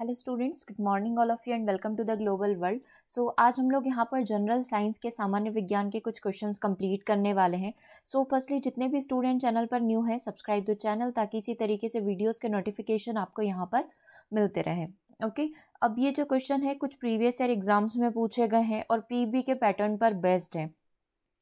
Hello students good morning all of you and welcome to the global world so आज हम लोग यहाँ पर जनरल साइंस के सामान्य विज्ञान के कुछ क्वेश्चंस कंप्लीट करने वाले हैं सो so, फर्स्टली जितने भी स्टूडेंट चैनल पर न्यू हैं सब्सक्राइब द चैनल ताकि इसी तरीके से वीडियोस के नोटिफिकेशन आपको यहाँ पर मिलते रहे ओके okay? अब ये जो क्वेश्चन है कुछ प्रीवियस ईयर एग्जाम्स में पूछे गए हैं और पी के पैटर्न पर बेस्ड हैं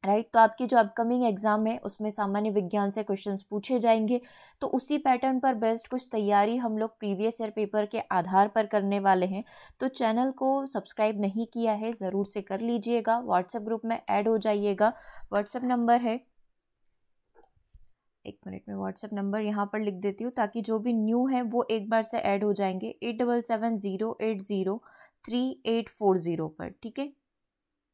राइट तो आपके जो अपकमिंग एग्ज़ाम है उसमें सामान्य विज्ञान से क्वेश्चंस पूछे जाएंगे तो उसी पैटर्न पर बेस्ट कुछ तैयारी हम लोग प्रीवियस ईयर पेपर के आधार पर करने वाले हैं तो चैनल को सब्सक्राइब नहीं किया है ज़रूर से कर लीजिएगा व्हाट्सएप ग्रुप में ऐड हो जाइएगा व्हाट्सएप नंबर है एक मिनट में व्हाट्सएप नंबर यहाँ पर लिख देती हूँ ताकि जो भी न्यू है वो एक बार से ऐड हो जाएंगे eight double seven zero eight zero three eight four zero पर ठीक है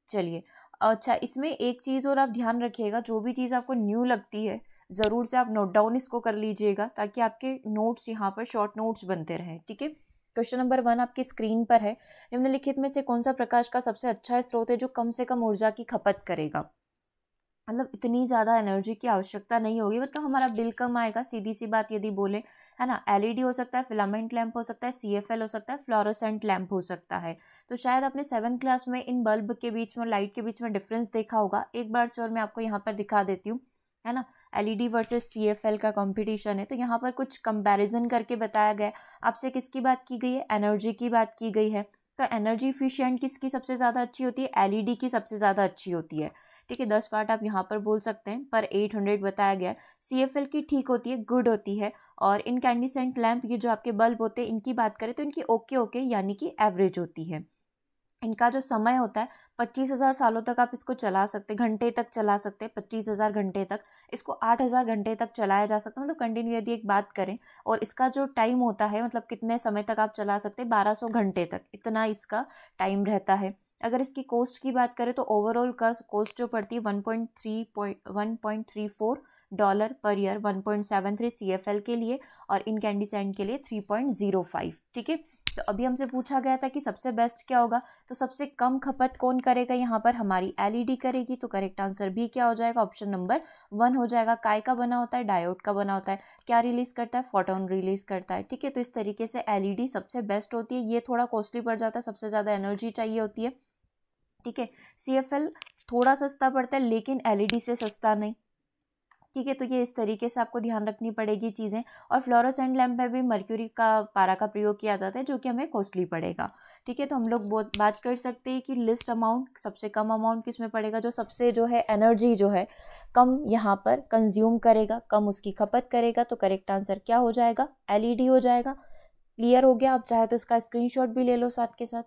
चलिए अच्छा इसमें एक चीज़ और आप ध्यान रखिएगा जो भी चीज़ आपको न्यू लगती है ज़रूर से आप नोट डाउन इसको कर लीजिएगा ताकि आपके नोट्स यहाँ पर शॉर्ट नोट्स बनते रहें ठीक है क्वेश्चन नंबर वन आपकी स्क्रीन पर है निम्नलिखित में से कौन सा प्रकाश का सबसे अच्छा स्रोत है जो कम से कम ऊर्जा की खपत करेगा मतलब इतनी ज़्यादा एनर्जी की आवश्यकता नहीं होगी मतलब हमारा बिल कम आएगा सीधी सी बात यदि बोले है ना एलईडी हो सकता है फिलामेंट लैम्प हो सकता है सीएफएल हो सकता है फ्लोरोसेंट लैम्प हो सकता है तो शायद आपने सेवन क्लास में इन बल्ब के बीच में लाइट के बीच में डिफरेंस देखा होगा एक बार से और मैं आपको यहाँ पर दिखा देती हूँ है ना एल सी वर्सेस एल का कॉम्पिटिशन है तो यहाँ पर कुछ कंपेरिजन करके बताया गया आपसे किसकी बात की गई है एनर्जी की बात की गई है तो एनर्जी इफ़िशियंट किसकी सबसे ज़्यादा अच्छी होती है डी की सबसे ज़्यादा अच्छी होती है ठीक दस पार्ट आप यहाँ पर बोल सकते हैं पर एट हंड्रेड बताया गया सी एफ एल की ठीक होती है गुड होती है और इन कैंडिसेंट लैम्प ये जो आपके बल्ब होते हैं इनकी बात करें तो इनकी ओके ओके यानी कि एवरेज होती है इनका जो समय होता है पच्चीस हज़ार सालों तक आप इसको चला सकते घंटे तक चला सकते हैं पच्चीस हज़ार घंटे तक इसको आठ हज़ार घंटे तक चलाया जा सकता है मतलब कंटिन्यू यदि एक बात करें और इसका जो टाइम होता है मतलब कितने समय तक आप चला सकते हैं बारह सौ घंटे तक इतना इसका टाइम रहता है अगर इसकी कॉस्ट की बात करें तो ओवरऑल का कॉस्ट जो पड़ती है one point three point one point three four dollar per year one point seven three C F L के लिए और इन कैंडीसेंट के लिए थ्री पॉइंट जीरो फाइव ठीक है तो अभी हमसे पूछा गया था कि सबसे बेस्ट क्या होगा तो सबसे कम खपत कौन करेगा यहाँ पर हमारी एल ई डी करेगी तो करेक्ट आंसर भी क्या हो जाएगा ऑप्शन नंबर वन हो जाएगा काय का बना होता है डायोड का बना होता है क्या रिलीज़ करता है फोटोन रिलीज़ करता है ठीक है तो इस तरीके से एल ई डी सबसे बेस्ट होती है ये थोड़ा कॉस्टली पड़ जाता है सबसे ज़्यादा एनर्जी चाहिए होती है ठीक है सी एफ एल थोड़ा सस्ता पड़ता है लेकिन एल e से सस्ता नहीं ठीक है तो ये इस तरीके से आपको ध्यान रखनी पड़ेगी चीज़ें और फ्लोरोसेंट लैम्प में भी मर्क्यूरी का पारा का प्रयोग किया जाता है जो कि हमें कॉस्टली पड़ेगा ठीक है तो हम लोग बहुत बात कर सकते हैं कि लिस्ट अमाउंट सबसे कम अमाउंट किस में पड़ेगा जो सबसे जो है एनर्जी जो है कम यहाँ पर कंज्यूम करेगा कम उसकी खपत करेगा तो करेक्ट आंसर क्या हो जाएगा एल e हो जाएगा क्लियर हो गया आप चाहे तो इसका शॉट भी ले लो साथ के साथ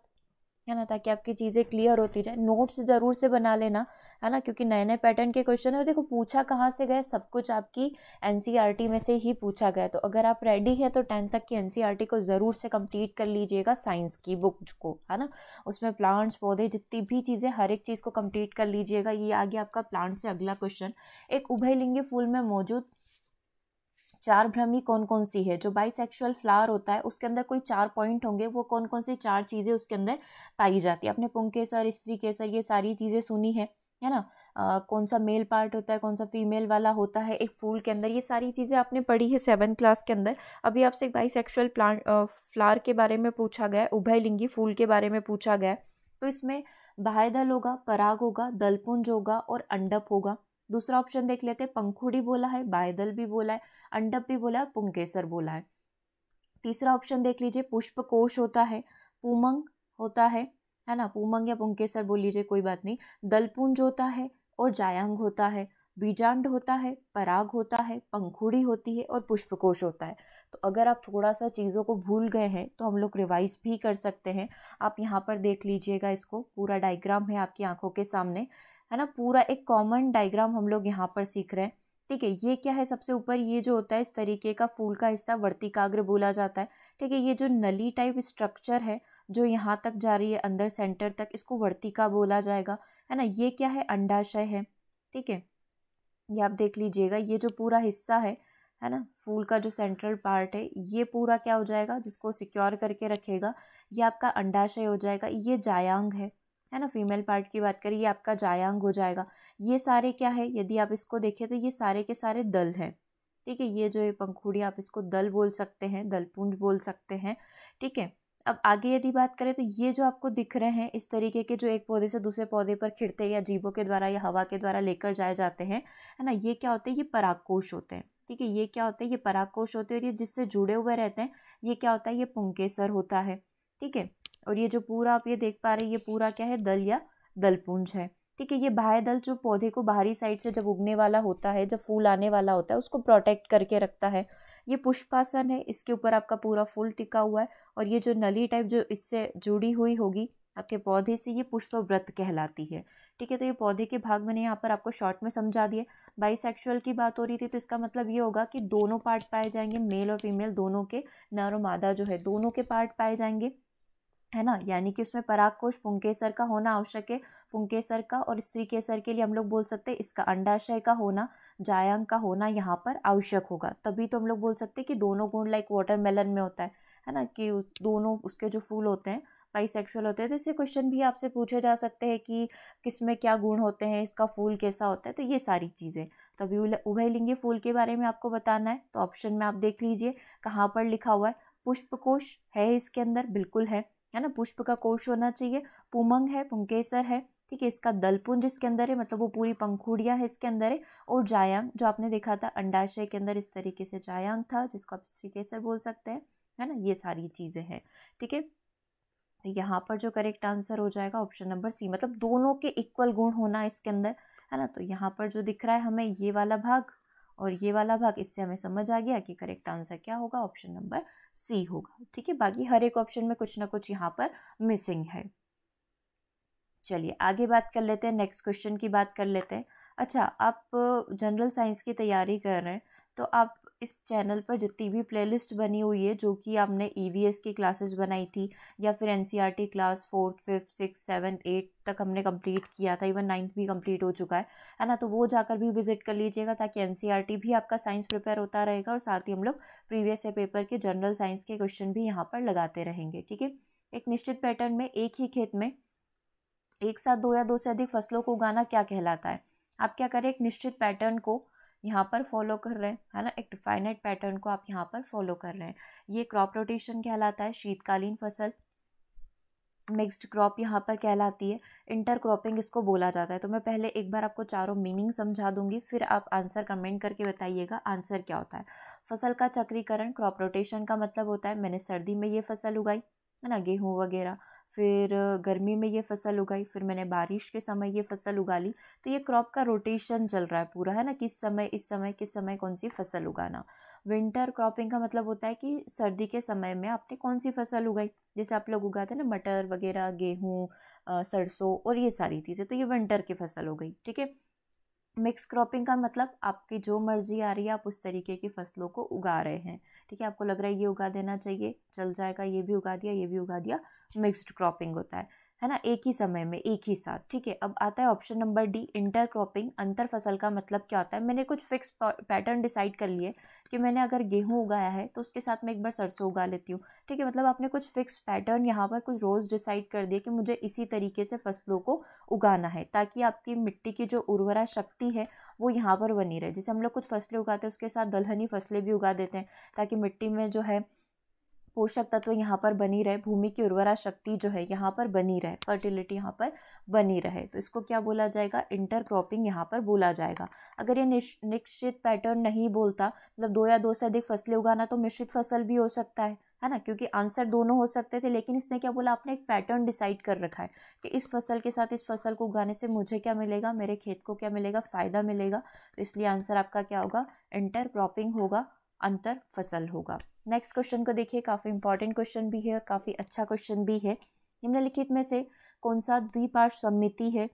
है ना ताकि आपकी चीज़ें क्लियर होती जाए नोट्स ज़रूर से बना लेना है ना क्योंकि नए नए पैटर्न के क्वेश्चन है देखो पूछा कहाँ से गए सब कुछ आपकी एन e में से ही पूछा गया तो अगर आप रेडी हैं तो टेंथ तक की एन e को ज़रूर से कंप्लीट कर लीजिएगा साइंस की बुक को है ना उसमें प्लांट्स पौधे जितनी भी चीज़ें हर एक चीज़ को कम्प्लीट कर लीजिएगा ये आगे आपका प्लांट से अगला क्वेश्चन एक उभय फूल में मौजूद चार भ्रमी कौन कौन सी है जो बाइसेक्सुअल फ्लावर होता है उसके अंदर कोई चार पॉइंट होंगे वो कौन कौन सी चार चीज़ें उसके अंदर पाई जाती है अपने सर स्त्री के सर ये सारी चीज़ें सुनी है है ना आ, कौन सा मेल पार्ट होता है कौन सा फीमेल वाला होता है एक फूल के अंदर ये सारी चीज़ें आपने पढ़ी है सेवन क्लास के अंदर अभी आपसे एक बाइसेक्सुअल प्लांट फ्लावर के बारे में पूछा गया है उभयलिंगी फूल के बारे में पूछा गया है तो इसमें बाह्यदल होगा पराग होगा दलपुंज होगा और अंडप होगा दूसरा ऑप्शन देख लेते हैं पंखुड़ी बोला है बायदल भी बोला है अंडप भी बोला है पुंकेसर बोला है तीसरा ऑप्शन देख लीजिए पुष्प कोश होता है पुमंग होता है है ना पुमंग या पुंकेसर बोल लीजिए कोई बात नहीं दलपुंज होता है और जायांग होता है बीजांड होता है पराग होता है पंखुड़ी होती है और पुष्पकोश होता है तो अगर आप थोड़ा सा चीज़ों को भूल गए हैं तो हम लोग रिवाइज भी कर सकते हैं आप यहाँ पर देख लीजिएगा इसको पूरा डायग्राम है आपकी आंखों के सामने है ना पूरा एक कॉमन डायग्राम हम लोग यहाँ पर सीख रहे हैं ठीक है ये क्या है सबसे ऊपर ये जो होता है इस तरीके का फूल का हिस्सा वर्तिकाग्र बोला जाता है ठीक है ये जो नली टाइप स्ट्रक्चर है जो यहाँ तक जा रही है अंदर सेंटर तक इसको वर्तिका बोला जाएगा है ना ये क्या है अंडाशय है ठीक है ये आप देख लीजिएगा ये जो पूरा हिस्सा है है ना फूल का जो सेंट्रल पार्ट है ये पूरा क्या हो जाएगा जिसको सिक्योर करके रखेगा ये आपका अंडाशय हो जाएगा ये जायांग है है ना फीमेल पार्ट की बात करें ये आपका जायांग हो जाएगा ये सारे क्या है यदि आप इसको देखें तो ये सारे के सारे दल हैं ठीक है ये जो ये पंखुड़ी आप इसको दल बोल सकते हैं दलपुंज बोल सकते हैं ठीक है अब आगे यदि बात करें तो ये जो आपको दिख रहे हैं इस तरीके के जो एक पौधे से दूसरे पौधे पर खिड़ते या जीवों के द्वारा या हवा के द्वारा लेकर जाए जाते हैं है ना ये क्या होते हैं ये पराकोश होते हैं ठीक है ये क्या होते हैं ये पराकोश होते हैं और ये जिससे जुड़े हुए रहते हैं ये क्या होता है ये पुंकेसर होता है ठीक है और ये जो पूरा आप ये देख पा रहे हैं ये पूरा क्या है दल या दलपुंज है ठीक है ये बाह्य दल जो पौधे को बाहरी साइड से जब उगने वाला होता है जब फूल आने वाला होता है उसको प्रोटेक्ट करके रखता है ये पुष्पासन है इसके ऊपर आपका पूरा फूल टिका हुआ है और ये जो नली टाइप जो इससे जुड़ी हुई होगी आपके पौधे से ये पुष्प व्रत कहलाती है ठीक है तो ये पौधे के भाग मैंने यहाँ पर आपको शॉर्ट में समझा दिए बाइसेक्सुअल की बात हो रही थी तो इसका मतलब ये होगा कि दोनों पार्ट पाए जाएंगे मेल और फीमेल दोनों के नर और मादा जो है दोनों के पार्ट पाए जाएंगे है ना यानी कि उसमें पराग कोश पुंकेसर का होना आवश्यक है पुंकेसर का और स्त्री केसर के लिए हम लोग बोल सकते हैं इसका अंडाशय का होना जायांग का होना यहाँ पर आवश्यक होगा तभी तो हम लोग बोल सकते हैं कि दोनों गुण लाइक वाटरमेलन में होता है है ना कि दोनों उसके जो फूल होते हैं बाइसेक्सुअल होते हैं तो इससे क्वेश्चन भी आपसे पूछे जा सकते हैं कि किस में क्या गुण होते हैं इसका फूल कैसा होता है तो ये सारी चीज़ें तो अभी उभयलिंगी फूल के बारे में आपको बताना है तो ऑप्शन में आप देख लीजिए कहाँ पर लिखा हुआ है पुष्पकोश है इसके अंदर बिल्कुल है है ना पुष्प का कोष होना चाहिए पुमंग है पुंकेसर है ठीक है इसका दलपुंज इसके अंदर है मतलब वो पूरी पंखुड़िया है इसके अंदर है और जायांग जो आपने देखा था अंडाशय के अंदर इस तरीके से जायांग था जिसको आप श्रीकेसर बोल सकते हैं है ना ये सारी चीज़ें हैं ठीक है तो यहाँ पर जो करेक्ट आंसर हो जाएगा ऑप्शन नंबर सी मतलब दोनों के इक्वल गुण होना इसके अंदर है ना तो यहाँ पर जो दिख रहा है हमें ये वाला भाग और ये वाला भाग इससे हमें समझ आ गया कि करेक्ट आंसर क्या होगा ऑप्शन नंबर सी होगा ठीक है बाकी हर एक ऑप्शन में कुछ ना कुछ यहाँ पर मिसिंग है चलिए आगे बात कर लेते हैं नेक्स्ट क्वेश्चन की बात कर लेते हैं अच्छा आप जनरल साइंस की तैयारी कर रहे हैं तो आप इस चैनल पर जितनी भी प्लेलिस्ट बनी हुई है जो कि आपने ई e की क्लासेस बनाई थी या फिर in class fourth fifth six seven eight तक हमने कंप्लीट किया था इवन नाइन्थ भी कंप्लीट हो चुका है है ना तो वो जाकर भी विजिट कर लीजिएगा ताकि एन e भी आपका साइंस प्रिपेयर होता रहेगा और साथ ही हम लोग प्रीवियस पेपर के जनरल साइंस के क्वेश्चन भी यहाँ पर लगाते रहेंगे ठीक है एक निश्चित पैटर्न में एक ही खेत में एक साथ दो या दो से अधिक फसलों को उगाना क्या कहलाता है आप क्या करें एक निश्चित पैटर्न को यहाँ पर फॉलो कर रहे हैं है ना एक डिफाइनेट पैटर्न को आप यहाँ पर फॉलो कर रहे हैं ये क्रॉप रोटेशन कहलाता है शीतकालीन फसल मिक्स्ड क्रॉप यहाँ पर कहलाती है इंटर क्रॉपिंग इसको बोला जाता है तो मैं पहले एक बार आपको चारों मीनिंग समझा दूंगी फिर आप आंसर कमेंट करके बताइएगा आंसर क्या होता है फसल का चक्रीकरण क्रॉप रोटेशन का मतलब होता है मैंने सर्दी में ये फसल उगाई है ना गेहूँ वगैरह फिर गर्मी में ये फसल उगाई फिर मैंने बारिश के समय ये फसल उगा ली तो ये क्रॉप का रोटेशन चल रहा है पूरा है ना किस समय इस समय किस समय कौन सी फसल उगाना विंटर क्रॉपिंग का मतलब होता है कि सर्दी के समय में आपने कौन सी फसल उगाई जैसे आप लोग उगाते हैं ना मटर वगैरह गेहूँ सरसों और ये सारी चीज़ें तो ये विंटर की फसल हो गई ठीक है मिक्स क्रॉपिंग का मतलब आपकी जो मर्जी आ रही है आप उस तरीके की फसलों को उगा रहे हैं ठीक है आपको लग रहा है ये उगा देना चाहिए चल जाएगा ये भी उगा दिया ये भी उगा दिया मिक्स्ड क्रॉपिंग होता है है ना एक ही समय में एक ही साथ ठीक है अब आता है option number D intercropping अंतर फसल का मतलब क्या होता है मैंने कुछ फिक्स पैटर्न डिसाइड कर लिए कि मैंने अगर गेहूँ उगाया है तो उसके साथ मैं एक बार सरसों उगा लेती हूँ ठीक है मतलब आपने कुछ फिक्स पैटर्न यहाँ पर कुछ रोज़ डिसाइड कर दिया कि मुझे इसी तरीके से फसलों को उगाना है ताकि आपकी मिट्टी की जो उर्वरा शक्ति है वो यहाँ पर बनी रहे जैसे हम लोग कुछ फसलें उगाते हैं उसके साथ दलहनी फसलें भी उगा देते हैं ताकि मिट्टी में जो है पोषक तत्व यहाँ पर बनी रहे भूमि की उर्वरा शक्ति जो है यहाँ पर बनी रहे फर्टिलिटी यहाँ पर बनी रहे तो इसको क्या बोला जाएगा इंटर क्रॉपिंग यहाँ पर बोला जाएगा अगर ये निश्चित पैटर्न नहीं बोलता मतलब दो या दो से अधिक फसलें उगाना तो मिश्रित फसल भी हो सकता है है ना क्योंकि आंसर दोनों हो सकते थे लेकिन इसने क्या बोला आपने एक पैटर्न डिसाइड कर रखा है कि इस फसल के साथ इस फसल को उगाने से मुझे क्या मिलेगा मेरे खेत को क्या मिलेगा फ़ायदा मिलेगा तो इसलिए आंसर आपका क्या होगा इंटर क्रॉपिंग होगा अंतर फसल होगा नेक्स्ट क्वेश्चन को देखिए काफ़ी इंपॉर्टेंट क्वेश्चन भी है और काफ़ी अच्छा क्वेश्चन भी है निम्नलिखित में से कौन सा द्विपार्श सम्मिति है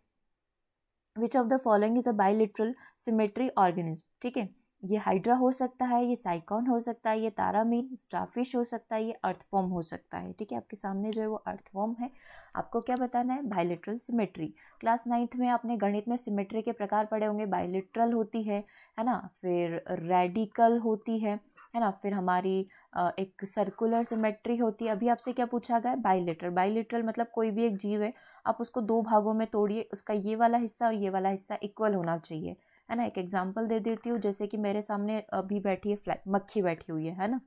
which of the following is a bilateral symmetry organism ठीक है ये हाइड्रा हो सकता है ये साइकॉन हो सकता है ये तारामीन स्टाफिश हो सकता है ये अर्थफॉर्म हो सकता है ठीक है आपके सामने जो है वो अर्थफॉर्म है आपको क्या बताना है बायोलिट्रल सिमेट्री क्लास नाइन्थ में आपने गणित में सिमेट्री के प्रकार पढ़े होंगे बायोलिट्रल होती है है ना फिर रेडिकल होती है है ना फिर हमारी एक सर्कुलर सिमेट्री होती है अभी आपसे क्या पूछा गया है बाइलेटरल बाइलेटरल मतलब कोई भी एक जीव है आप उसको दो भागों में तोड़िए उसका ये वाला हिस्सा और ये वाला हिस्सा इक्वल होना चाहिए है ना एक एग्जाम्पल दे देती हूँ जैसे कि मेरे सामने अभी बैठी है फ्लैग मक्खी बैठी हुई है है ना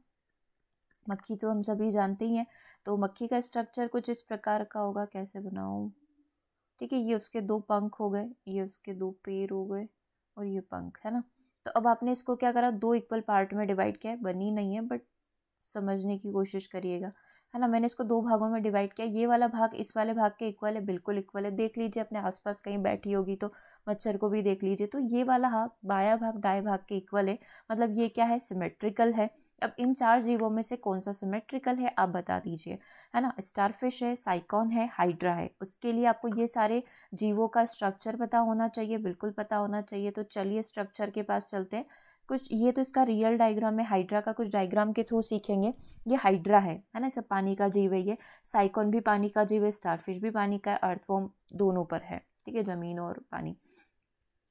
मक्खी तो हम सभी जानते ही हैं तो मक्खी का स्ट्रक्चर कुछ इस प्रकार का होगा कैसे बनाऊँ ठीक है ये उसके दो पंख हो गए ये उसके दो पैर हो गए और ये पंख है ना तो अब आपने इसको क्या करा दो इक्वल पार्ट में डिवाइड किया है बनी नहीं है बट समझने की कोशिश करिएगा है ना मैंने इसको दो भागों में डिवाइड किया ये वाला भाग इस वाले भाग के इक्वल है बिल्कुल इक्वल है देख लीजिए अपने आसपास कहीं बैठी होगी तो मच्छर को भी देख लीजिए तो ये वाला भाग बाया भाग दाए भाग के इक्वल है मतलब ये क्या है सिमेट्रिकल है अब इन चार जीवों में से कौन सा सिमेट्रिकल है आप बता दीजिए है ना स्टारफिश है साइकॉन है हाइड्रा है उसके लिए आपको ये सारे जीवों का स्ट्रक्चर पता होना चाहिए बिल्कुल पता होना चाहिए तो चलिए स्ट्रक्चर के पास चलते हैं कुछ ये तो इसका रियल डायग्राम है हाइड्रा का कुछ डायग्राम के थ्रू सीखेंगे ये हाइड्रा है है ना सब पानी का जीव है ये साइकॉन भी पानी का जीव है स्टारफिश भी पानी का है अर्थवॉर्म दोनों पर है ठीक है ज़मीन और पानी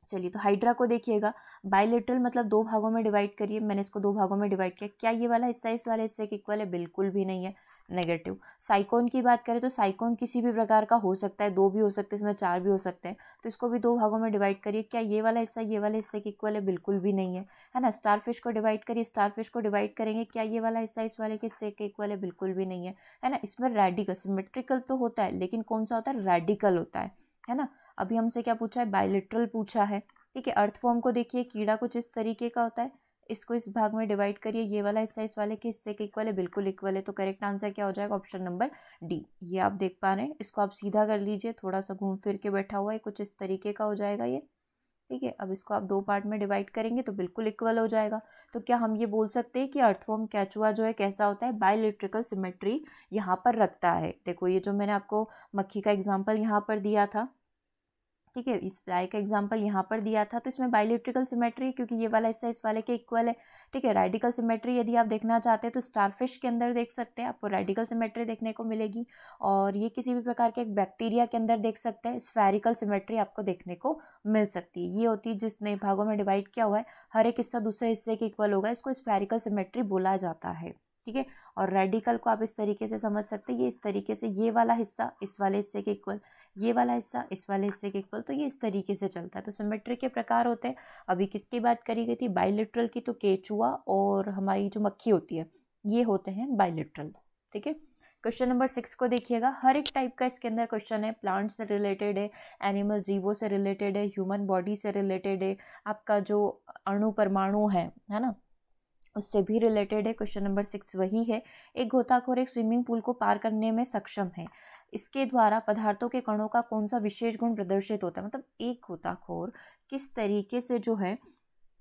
चलिए तो हाइड्रा को देखिएगा बायोलेटरल मतलब दो भागों में डिवाइड करिए मैंने इसको दो भागों में डिवाइड किया क्या ये वाला हिस्सा इस वाले हिस्से के इक्वल है बिल्कुल भी नहीं है नेगेटिव साइकोन की बात करें तो साइकोन किसी भी प्रकार का हो सकता है दो भी हो सकते हैं इसमें चार भी हो सकते हैं तो इसको भी दो भागों में डिवाइड करिए क्या ये वाला हिस्सा ये वाले हिस्से के इक्वल है बिल्कुल भी नहीं है है ना स्टार फिश को डिवाइड करिए स्टार फिश को डिवाइड करेंगे क्या ये वाला हिस्सा इस वाले के हिस्से के इक्वल है बिल्कुल भी नहीं है है ना इसमें रेडिकल सिमेट्रिकल तो होता है लेकिन कौन सा होता है रेडिकल होता है है ना अभी हमसे क्या पूछा है बायोलिट्रल पूछा है ठीक है अर्थ फॉर्म को देखिए कीड़ा कुछ इस तरीके का होता है इसको इस भाग में डिवाइड करिए ये वाला हिस्सा इस वाले के हिस्से के इक्वल है बिल्कुल इक्वल है तो करेक्ट आंसर क्या हो जाएगा ऑप्शन नंबर डी ये आप देख पा रहे हैं इसको आप सीधा कर लीजिए थोड़ा सा घूम फिर के बैठा हुआ है कुछ इस तरीके का हो जाएगा ये ठीक है अब इसको आप दो पार्ट में डिवाइड करेंगे तो बिल्कुल इक्वल हो जाएगा तो क्या हम ये बोल सकते हैं कि अर्थवॉर्म कैचुआ जो है कैसा होता है बायोलिट्रिकल सिमेट्री यहाँ पर रखता है देखो ये जो मैंने आपको मक्खी का एग्जाम्पल यहाँ पर दिया था ठीक है इस फ्लाई का एग्जाम्पल यहाँ पर दिया था तो इसमें बायोलिट्रिकल सिमेट्री क्योंकि ये वाला हिस्सा इस वाले के इक्वल है ठीक है रेडिकल सिमेट्री यदि आप देखना चाहते हैं तो स्टारफिश के अंदर देख सकते हैं आपको रेडिकल सिमेट्री देखने को मिलेगी और ये किसी भी प्रकार के एक बैक्टीरिया के अंदर देख सकते हैं स्फेरिकल सिमेट्री आपको देखने को मिल सकती है ये होती है जिसने भागों में डिवाइड किया हुआ है हर एक हिस्सा दूसरे हिस्से के इक्वल होगा इसको स्फेरिकल सिमेट्री बोला जाता है ठीक है और रेडिकल को आप इस तरीके से समझ सकते हैं ये इस तरीके से ये वाला हिस्सा इस वाले हिस्से के इक्वल ये वाला हिस्सा इस वाले हिस्से के इक्वल तो ये इस तरीके से चलता है तो सिमेट्रिक के प्रकार होते हैं अभी किसकी बात करी गई थी बाइलिट्रल की तो केचुआ और हमारी जो मक्खी होती है ये होते हैं बाइलिट्रल ठीक है क्वेश्चन नंबर सिक्स को देखिएगा हर एक टाइप का इसके अंदर क्वेश्चन है प्लांट से रिलेटेड है एनिमल जीवों से रिलेटेड है ह्यूमन बॉडी से रिलेटेड है आपका जो अणु परमाणु है है ना उससे भी रिलेटेड है क्वेश्चन नंबर सिक्स वही है एक गोताखोर एक स्विमिंग पूल को पार करने में सक्षम है इसके द्वारा पदार्थों के कणों का कौन सा विशेष गुण प्रदर्शित होता है मतलब एक गोताखोर किस तरीके से जो है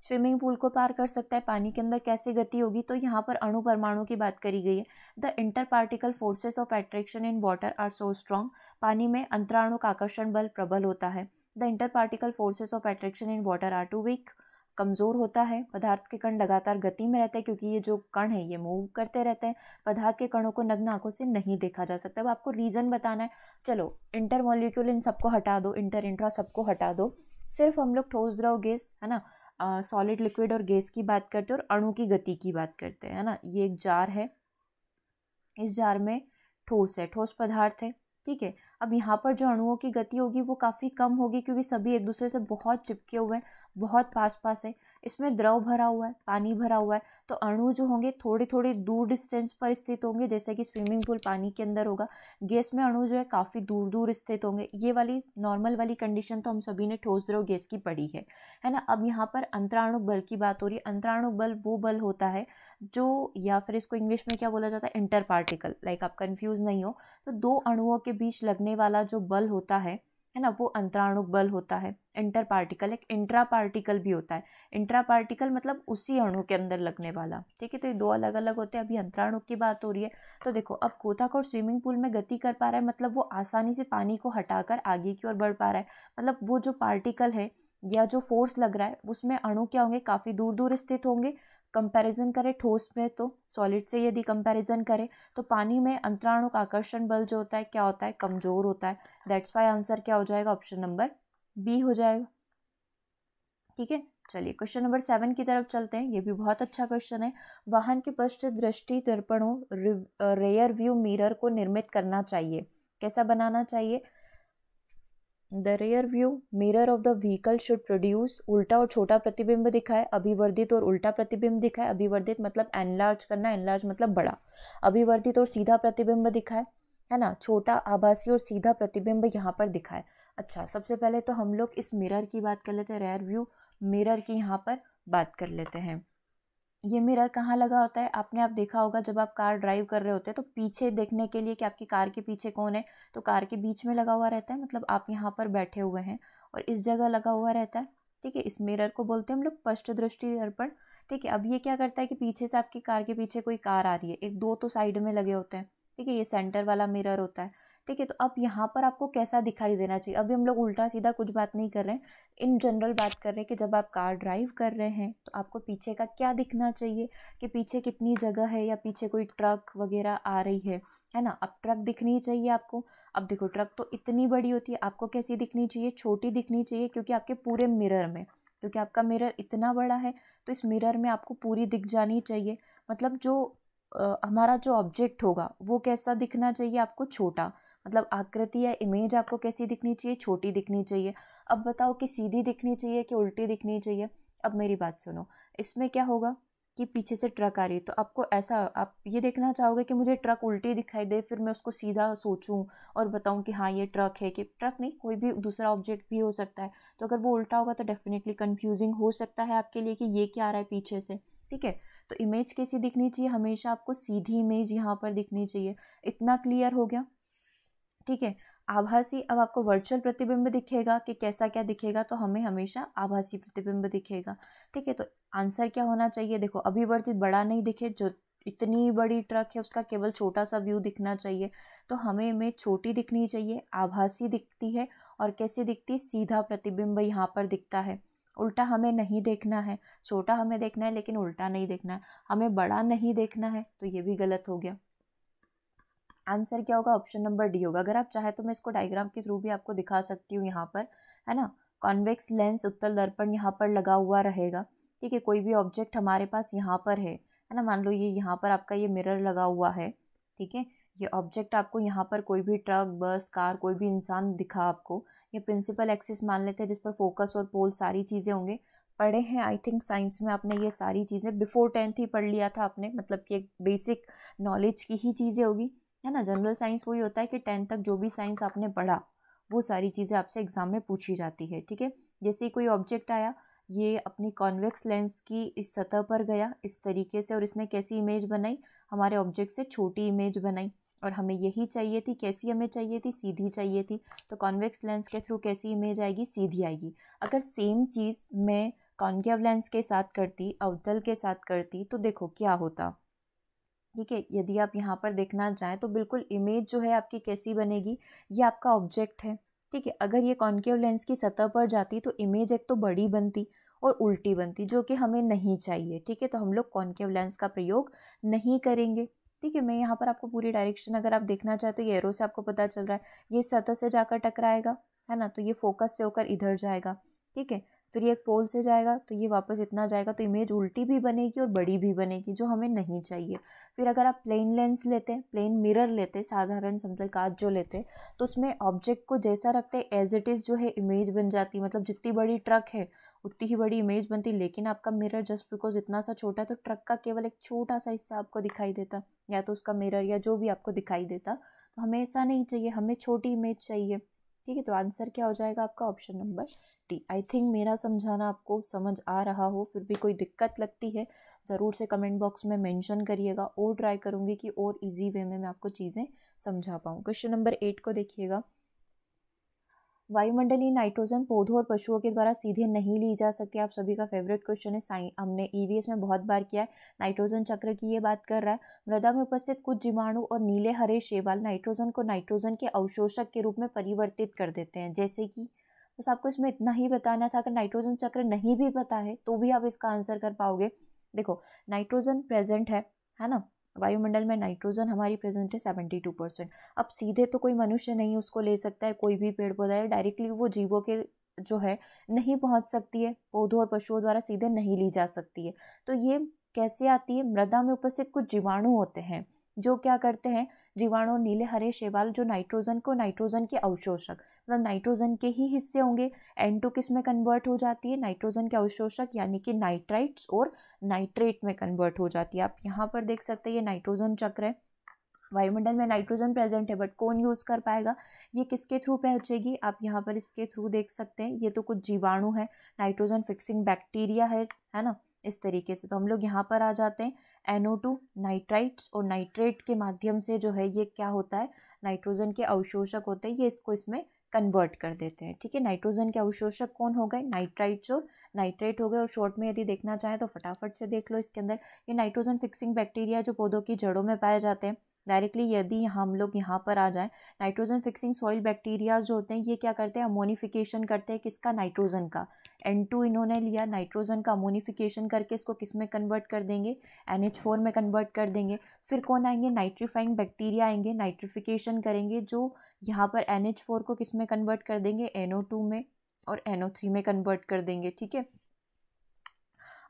स्विमिंग पूल को पार कर सकता है पानी के अंदर कैसे गति होगी तो यहाँ पर अणु परमाणु की बात करी गई है the interparticle forces of attraction in water are so strong पानी में अंतराणु का आकर्षण बल प्रबल होता है the interparticle forces of attraction in water are too weak कमज़ोर होता है पदार्थ के कण लगातार गति में रहते हैं क्योंकि ये जो कण है ये मूव करते रहते हैं पदार्थ के कणों को नग्न आंखों से नहीं देखा जा सकता अब आपको रीज़न बताना है चलो इंटर मोलिक्यूल इन सबको हटा दो इंटर इंट्रा सबको हटा दो सिर्फ हम लोग ठोस द्रव गैस है ना सॉलिड लिक्विड और गैस की बात करते हैं और अणु की गति की बात करते हैं है ना ये एक जार है इस जार में ठोस है ठोस पदार्थ है ठीक है अब यहाँ पर जो अणुओं की गति होगी वो काफ़ी कम होगी क्योंकि सभी एक दूसरे से बहुत चिपके हुए हैं बहुत पास पास है इसमें द्रव भरा हुआ है पानी भरा हुआ है तो अणु जो होंगे थोड़े थोड़े दूर डिस्टेंस पर स्थित होंगे जैसे कि स्विमिंग पूल पानी के अंदर होगा गैस में अणु जो है काफ़ी दूर दूर स्थित होंगे ये वाली नॉर्मल वाली कंडीशन तो हम सभी ने ठोस द्रव गैस की पड़ी है है ना अब यहाँ पर अंतराणु बल की बात हो रही है अंतराणु बल वो बल होता है जो या फिर इसको इंग्लिश में क्या बोला जाता है इंटर पार्टिकल लाइक आप कन्फ्यूज़ नहीं हो तो दो अणुओं के बीच लगने वाला जो बल होता है है ना वो अंतराणुक बल होता है इंटर पार्टिकल एक इंट्रा पार्टिकल भी होता है इंट्रा पार्टिकल मतलब उसी अणु के अंदर लगने वाला ठीक है तो ये दो अलग अलग होते हैं अभी अंतराणुक की बात हो रही है तो देखो अब कोथाखोर स्विमिंग पूल में गति कर पा रहा है मतलब वो आसानी से पानी को हटाकर आगे की ओर बढ़ पा रहा है मतलब वो जो पार्टिकल है या जो फोर्स लग रहा है उसमें अणु क्या होंगे काफ़ी दूर दूर स्थित होंगे कंपैरिजन करें ठोस में तो सॉलिड से यदि कंपैरिजन करें तो पानी में अंतराणु का आकर्षण बल जो होता है क्या होता है कमज़ोर होता है दैट्स वाई आंसर क्या हो जाएगा ऑप्शन नंबर बी हो जाएगा ठीक है चलिए क्वेश्चन नंबर सेवन की तरफ चलते हैं ये भी बहुत अच्छा क्वेश्चन है वाहन के पश्च दृष्टि दर्पणों रेयर व्यू मिरर को निर्मित करना चाहिए कैसा बनाना चाहिए the rear view mirror of the vehicle should produce उल्टा और छोटा प्रतिबिंब दिखाए अभिवर्धित और उल्टा प्रतिबिंब दिखाए अभिवर्धित मतलब एनलार्ज करना एनलार्ज मतलब बड़ा अभिवर्धित और सीधा प्रतिबिंब दिखाए है ना छोटा आभासी और सीधा प्रतिबिंब यहाँ पर दिखाए अच्छा सबसे पहले तो हम लोग इस मिरर की बात कर लेते हैं रेयर व्यू मिरर की यहाँ पर बात कर लेते हैं ये मिरर कहाँ लगा होता है आपने आप देखा होगा जब आप कार ड्राइव कर रहे होते हैं तो पीछे देखने के लिए कि आपकी कार के पीछे कौन है तो कार के बीच में लगा हुआ रहता है मतलब आप यहाँ पर बैठे हुए हैं और इस जगह लगा हुआ रहता है ठीक है इस मिरर को बोलते हैं हम लोग स्पष्ट दृष्टि दर्पण ठीक है अब ये क्या करता है कि पीछे से आपकी कार के पीछे कोई कार आ रही है एक दो तो साइड में लगे होते हैं ठीक है ये सेंटर वाला मिरर होता है ठीक है तो अब यहाँ पर आपको कैसा दिखाई देना चाहिए अभी हम लोग उल्टा सीधा कुछ बात नहीं कर रहे हैं इन जनरल बात कर रहे हैं कि जब आप कार ड्राइव कर रहे हैं तो आपको पीछे का क्या दिखना चाहिए कि पीछे कितनी जगह है या पीछे कोई ट्रक वगैरह आ रही है है ना अब ट्रक दिखनी चाहिए आपको अब देखो ट्रक तो इतनी बड़ी होती है आपको कैसी दिखनी चाहिए छोटी दिखनी चाहिए क्योंकि आपके पूरे मिरर में क्योंकि आपका मिरर इतना बड़ा है तो इस मिरर में आपको पूरी दिख जानी चाहिए मतलब जो आ, हमारा जो ऑब्जेक्ट होगा वो कैसा दिखना चाहिए आपको छोटा मतलब आकृति या इमेज आपको कैसी दिखनी चाहिए छोटी दिखनी चाहिए अब बताओ कि सीधी दिखनी चाहिए कि उल्टी दिखनी चाहिए अब मेरी बात सुनो इसमें क्या होगा कि पीछे से ट्रक आ रही है तो आपको ऐसा आप ये देखना चाहोगे कि मुझे ट्रक उल्टी दिखाई दे फिर मैं उसको सीधा सोचूं और बताऊं कि हाँ ये ट्रक है कि ट्रक नहीं कोई भी दूसरा ऑब्जेक्ट भी हो सकता है तो अगर वो उल्टा होगा तो डेफिनेटली कन्फ्यूजिंग हो सकता है आपके लिए कि ये क्या आ रहा है पीछे से ठीक है तो इमेज कैसी दिखनी चाहिए हमेशा आपको सीधी इमेज यहाँ पर दिखनी चाहिए इतना क्लियर हो गया ठीक है आभासी अब आपको वर्चुअल प्रतिबिंब दिखेगा कि कैसा क्या दिखेगा तो हमें हमेशा आभासी प्रतिबिंब दिखेगा ठीक है तो आंसर क्या होना चाहिए देखो अभिवर्तित बड़ा नहीं दिखे जो इतनी बड़ी ट्रक है उसका केवल छोटा सा व्यू दिखना चाहिए तो हमें इमेज छोटी दिखनी चाहिए आभासी दिखती है और कैसी दिखती सीधा प्रतिबिंब यहाँ पर दिखता है उल्टा हमें नहीं देखना है छोटा हमें देखना है लेकिन उल्टा नहीं देखना है हमें बड़ा नहीं देखना है तो ये भी गलत हो गया आंसर क्या होगा ऑप्शन नंबर डी होगा अगर आप चाहे तो मैं इसको डायग्राम के थ्रू भी आपको दिखा सकती हूँ यहाँ पर है ना कॉन्वेक्स लेंस उत्तल दर्पण यहाँ पर लगा हुआ रहेगा ठीक है कोई भी ऑब्जेक्ट हमारे पास यहाँ पर है है ना मान लो ये यहाँ पर आपका ये मिरर लगा हुआ है ठीक है ये ऑब्जेक्ट आपको यहाँ पर कोई भी ट्रक बस कार कोई भी इंसान दिखा आपको ये प्रिंसिपल एक्सिस मान लेते हैं जिस पर फोकस और पोल सारी चीज़ें होंगे पढ़े हैं आई थिंक साइंस में आपने ये सारी चीज़ें बिफोर टेंथ ही पढ़ लिया था आपने मतलब कि एक बेसिक नॉलेज की ही चीज़ें होगी है ना जनरल साइंस वही होता है कि टेंथ तक जो भी साइंस आपने पढ़ा वो सारी चीज़ें आपसे एग्ज़ाम में पूछी जाती है ठीक है जैसे कोई ऑब्जेक्ट आया ये अपनी कॉन्वेक्स लेंस की इस सतह पर गया इस तरीके से और इसने कैसी इमेज बनाई हमारे ऑब्जेक्ट से छोटी इमेज बनाई और हमें यही चाहिए थी कैसी हमें चाहिए थी सीधी चाहिए थी तो कॉन्वेक्स लेंस के थ्रू कैसी इमेज आएगी सीधी आएगी अगर सेम चीज़ मैं कॉन्केव लेंस के साथ करती अवतल के साथ करती तो देखो क्या होता ठीक है यदि आप यहाँ पर देखना चाहें तो बिल्कुल इमेज जो है आपकी कैसी बनेगी ये आपका ऑब्जेक्ट है ठीक है अगर ये कॉन्केव लेंस की सतह पर जाती तो इमेज एक तो बड़ी बनती और उल्टी बनती जो कि हमें नहीं चाहिए ठीक है तो हम लोग कॉन्केव लेंस का प्रयोग नहीं करेंगे ठीक है मैं यहाँ पर आपको पूरी डायरेक्शन अगर आप देखना चाहें तो ये एरो से आपको पता चल रहा है ये सतह से जाकर टकराएगा है ना तो ये फोकस से होकर इधर जाएगा ठीक है फिर ये पोल से जाएगा तो ये वापस इतना जाएगा तो इमेज उल्टी भी बनेगी और बड़ी भी बनेगी जो हमें नहीं चाहिए फिर अगर आप प्लेन लेंस लेते हैं प्लेन मिरर लेते हैं साधारण समतल कांच जो लेते हैं तो उसमें ऑब्जेक्ट को जैसा रखते हैं एज इट इज़ जो है इमेज बन जाती है मतलब जितनी बड़ी ट्रक है उतनी ही बड़ी इमेज बनती लेकिन आपका मिरर जस्ट बिकॉज इतना सा छोटा है तो ट्रक का केवल एक छोटा सा हिस्सा आपको दिखाई देता या तो उसका मिरर या जो भी आपको दिखाई देता तो हमें ऐसा नहीं चाहिए हमें छोटी इमेज चाहिए ठीक है तो आंसर क्या हो जाएगा आपका option number D I think मेरा समझाना आपको समझ आ रहा हो फिर भी कोई दिक्कत लगती है ज़रूर से कमेंट बॉक्स में मेंशन करिएगा और ट्राई करूँगी कि और इजी वे में मैं आपको चीज़ें समझा पाऊँ क्वेश्चन नंबर एट को देखिएगा वायुमंडलीय नाइट्रोजन पौधों और पशुओं के द्वारा सीधे नहीं ली जा सकती आप सभी का फेवरेट क्वेश्चन है साइन हमने ईवीएस e में बहुत बार किया है नाइट्रोजन चक्र की ये बात कर रहा है मृदा में उपस्थित कुछ जीवाणु और नीले हरे शेवाल नाइट्रोजन को नाइट्रोजन के अवशोषक के रूप में परिवर्तित कर देते हैं जैसे कि बस आपको इसमें इतना ही बताना था अगर नाइट्रोजन चक्र नहीं भी पता है तो भी आप इसका आंसर कर पाओगे देखो नाइट्रोजन प्रेजेंट है है ना वायुमंडल में नाइट्रोजन हमारी प्रेजेंट है सेवेंटी टू परसेंट अब सीधे तो कोई मनुष्य नहीं उसको ले सकता है कोई भी पेड़ पौधा है डायरेक्टली वो जीवों के जो है नहीं पहुंच सकती है पौधों और पशुओं द्वारा सीधे नहीं ली जा सकती है तो ये कैसे आती है मृदा में उपस्थित कुछ जीवाणु होते हैं जो क्या करते हैं जीवाणु नीले हरे शैवाल जो नाइट्रोजन को नाइट्रोजन के अवशोषक मतलब नाइट्रोजन के ही हिस्से होंगे एन टू किस में कन्वर्ट हो जाती है नाइट्रोजन के अवशोषक यानी कि नाइट्राइट्स और नाइट्रेट में कन्वर्ट हो जाती है आप यहाँ पर देख सकते हैं ये नाइट्रोजन चक्र है वायुमंडल में नाइट्रोजन प्रेजेंट है बट कौन यूज़ कर पाएगा ये किसके थ्रू पहुँचेगी आप यहाँ पर इसके थ्रू देख सकते हैं ये तो कुछ जीवाणु है नाइट्रोजन फिक्सिंग बैक्टीरिया है है ना इस तरीके से तो हम लोग यहाँ पर आ जाते हैं एनओ टू नाइट्राइट्स और नाइट्रेट के माध्यम से जो है ये क्या होता है नाइट्रोजन के अवशोषक होते हैं ये इसको इसमें कन्वर्ट कर देते हैं ठीक है नाइट्रोजन के अवशोषक कौन हो गए नाइट्राइट्स और नाइट्रेट हो गए और शॉर्ट में यदि देखना चाहें तो फटाफट से देख लो इसके अंदर ये नाइट्रोजन फिक्सिंग बैक्टीरिया जो पौधों की जड़ों में पाए जाते हैं डायरेक्टली यदि हम लोग यहाँ पर आ जाएं नाइट्रोजन फिक्सिंग सॉइल बैक्टीरियाज जो होते हैं ये क्या करते हैं अमोनिफिकेशन करते हैं किसका नाइट्रोजन का एन टू इन्होंने लिया नाइट्रोजन का अमोनिफिकेशन करके इसको किस में कन्वर्ट कर देंगे एन एच फोर में कन्वर्ट कर देंगे फिर कौन आएंगे नाइट्रीफाइंग बैक्टीरिया आएंगे नाइट्रीफिकेशन करेंगे जो यहाँ पर एन एच फोर को किस में कन्वर्ट कर देंगे एन ओ टू में और एन ओ थ्री में कन्वर्ट कर देंगे ठीक है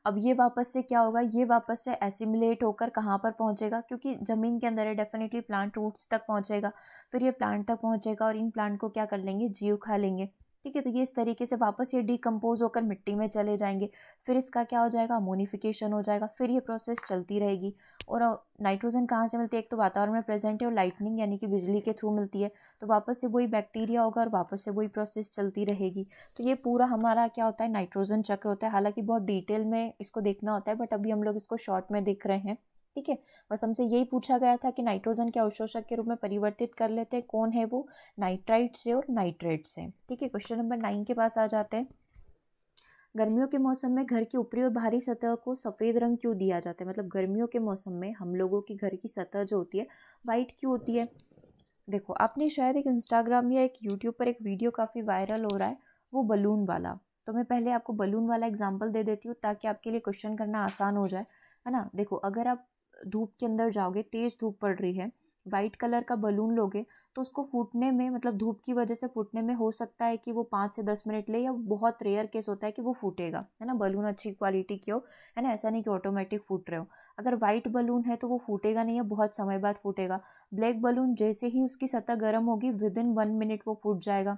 अब ये वापस से क्या होगा ये वापस से एसिमुलेट होकर कहाँ पर पहुँचेगा क्योंकि ज़मीन के अंदर है डेफिनेटली प्लांट रूट्स तक पहुँचेगा फिर ये प्लांट तक पहुँचेगा और इन प्लांट को क्या कर लेंगे जीव खा लेंगे ठीक है तो ये इस तरीके से वापस ये डिकम्पोज होकर मिट्टी में चले जाएंगे फिर इसका क्या हो जाएगा अमोनिफिकेशन हो जाएगा फिर ये प्रोसेस चलती रहेगी और नाइट्रोजन कहाँ से मिलती है एक तो वातावरण में प्रेजेंट है और लाइटनिंग यानी कि बिजली के थ्रू मिलती है तो वापस से वही बैक्टीरिया होगा और वापस से वही प्रोसेस चलती रहेगी तो ये पूरा हमारा क्या होता है नाइट्रोजन चक्र होता है हालाँकि बहुत डिटेल में इसको देखना होता है बट अभी हम लोग इसको शॉर्ट में देख रहे हैं ठीक है बस हमसे यही पूछा गया था कि नाइट्रोजन के अवशोषक के रूप में परिवर्तित कर लेते हैं कौन है वो नाइट्राइट से और नाइट्रेट से ठीक है क्वेश्चन नंबर नाइन के पास आ जाते हैं गर्मियों के मौसम में घर की ऊपरी और बाहरी सतह को सफ़ेद रंग क्यों दिया जाता है मतलब गर्मियों के मौसम में हम लोगों की घर की सतह जो होती है वाइट क्यों होती है देखो आपने शायद एक इंस्टाग्राम या एक यूट्यूब पर एक वीडियो काफ़ी वायरल हो रहा है वो बलून वाला तो मैं पहले आपको बलून वाला एग्जाम्पल दे देती हूँ ताकि आपके लिए क्वेश्चन करना आसान हो जाए है ना देखो अगर आप धूप के अंदर जाओगे तेज़ धूप पड़ रही है वाइट कलर का बलून लोगे तो उसको फूटने में मतलब धूप की वजह से फूटने में हो सकता है कि वो पाँच से दस मिनट ले या बहुत रेयर केस होता है कि वो फूटेगा है ना बलून अच्छी क्वालिटी के हो है ना ऐसा नहीं कि ऑटोमेटिक फूट रहे हो अगर वाइट बलून है तो वो फूटेगा नहीं या बहुत समय बाद फूटेगा ब्लैक बलून जैसे ही उसकी सतह गर्म होगी विद इन वन मिनट वो फूट जाएगा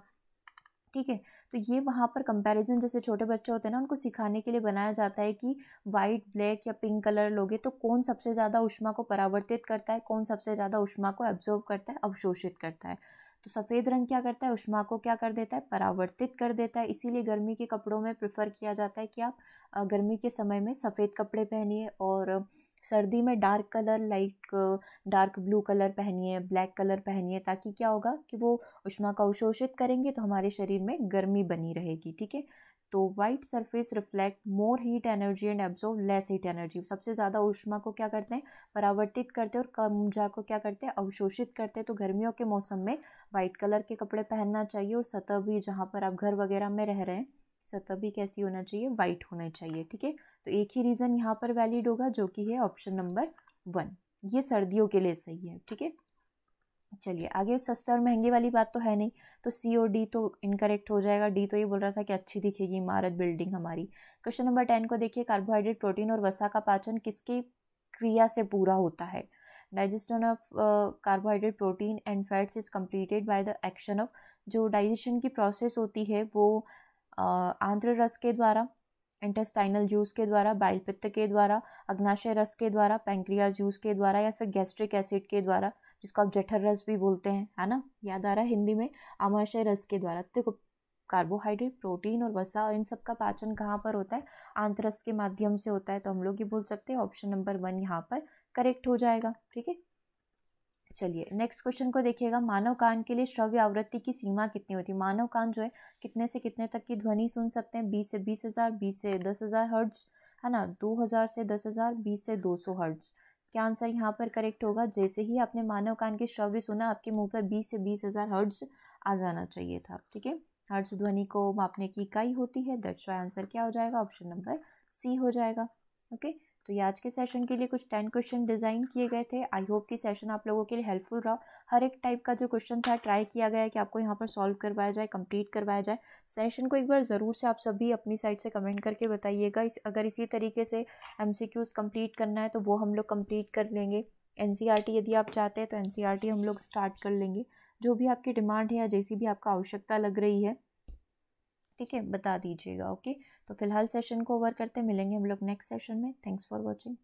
ठीक है तो ये वहाँ पर कंपैरिजन जैसे छोटे बच्चे होते हैं ना उनको सिखाने के लिए बनाया जाता है कि वाइट ब्लैक या पिंक कलर लोगे तो कौन सबसे ज़्यादा उष्मा को परावर्तित करता है कौन सबसे ज़्यादा उष्मा को एब्जॉर्व करता है अवशोषित करता है तो सफ़ेद रंग क्या करता है उष्मा को क्या कर देता है परावर्तित कर देता है इसीलिए गर्मी के कपड़ों में प्रेफर किया जाता है कि आप गर्मी के समय में सफ़ेद कपड़े पहनिए और सर्दी में dark colour light dark blue colour पहनिए ब्लैक कलर पहनिए ताकि क्या होगा कि वो उष्मा का अवशोषित करेंगे तो हमारे शरीर में गर्मी बनी रहेगी ठीक है तो white surface reflect more heat energy and absorb less heat energy सबसे ज़्यादा ऊष्मा को क्या करते हैं परावर्तित करते हैं और कम ऊर्जा को क्या करते हैं अवशोषित करते हैं तो गर्मियों के मौसम में वाइट कलर के कपड़े पहनना चाहिए और सतह भी जहाँ पर आप घर वगैरह में रह रहे हैं सतह भी कैसी होना चाहिए वाइट होना चाहिए ठीक है तो एक ही रीज़न यहाँ पर वैलिड होगा जो कि है ऑप्शन नंबर वन ये सर्दियों के लिए सही है ठीक है चलिए आगे सस्ते और महंगे वाली बात तो है नहीं तो सी और डी तो इनकरेक्ट हो जाएगा डी तो ये बोल रहा था कि अच्छी दिखेगी इमारत बिल्डिंग हमारी क्वेश्चन नंबर टेन को देखिए कार्बोहाइड्रेट प्रोटीन और वसा का पाचन किसकी क्रिया से पूरा होता है digestion of carbohydrate protein and fats is completed by the action of जो डाइजेशन की प्रोसेस होती है वो uh, आंध्र रस के द्वारा इंटेस्टाइनल जूस के द्वारा बाइलपित्त के द्वारा अग्नाशय रस के द्वारा पैंक्रियाज जूस के द्वारा या फिर गैस्ट्रिक एसिड के द्वारा जिसको आप जठर रस भी बोलते हैं है ना याद आ रहा है हिंदी में आमाशय रस के द्वारा देखो कार्बोहाइड्रेट प्रोटीन और वसा और इन सब का पाचन कहाँ पर होता है आंतरस के माध्यम से होता है तो हम लोग ये बोल सकते हैं ऑप्शन नंबर वन यहाँ पर करेक्ट हो जाएगा ठीक है चलिए नेक्स्ट क्वेश्चन को देखिएगा मानव कान के लिए श्रव्य आवृत्ति की सीमा कितनी होती है मानव कान जो है कितने से कितने तक की ध्वनि सुन सकते हैं बीस से बीस हज़ार बीस से दस हज़ार हर्ट्ज है ना दो हज़ार से दस हज़ार बीस से दो सौ हर्ट्ज़ क्या आंसर यहाँ पर करेक्ट होगा जैसे ही आपने मानव कान के श्रव्य सुना आपके मुंह पर बीस से बीस हज़ार हर्ट्स आ जाना चाहिए था ठीक है हर्ट्स ध्वनि को मापने की इकाई होती है दर्शवा आंसर क्या हो जाएगा ऑप्शन नंबर सी हो जाएगा ओके okay? तो ये आज के सेशन के लिए कुछ टेन क्वेश्चन डिज़ाइन किए गए थे आई होप कि सेशन आप लोगों के लिए हेल्पफुल रहा हर एक टाइप का जो क्वेश्चन था ट्राई किया गया कि आपको यहाँ पर सॉल्व करवाया जाए कंप्लीट करवाया जाए सेशन को एक बार ज़रूर से आप सभी अपनी साइड से कमेंट करके बताइएगा इस अगर इसी तरीके से एम कंप्लीट करना है तो वो हम लोग कम्प्लीट कर लेंगे एन e यदि आप चाहते हैं तो एन e हम लोग स्टार्ट कर लेंगे जो भी आपकी डिमांड है या जैसी भी आपका आवश्यकता लग रही है ठीक है बता दीजिएगा ओके तो फिलहाल सेशन को ओवर करते मिलेंगे हम लोग नेक्स्ट सेशन में थैंक्स फॉर वॉचिंग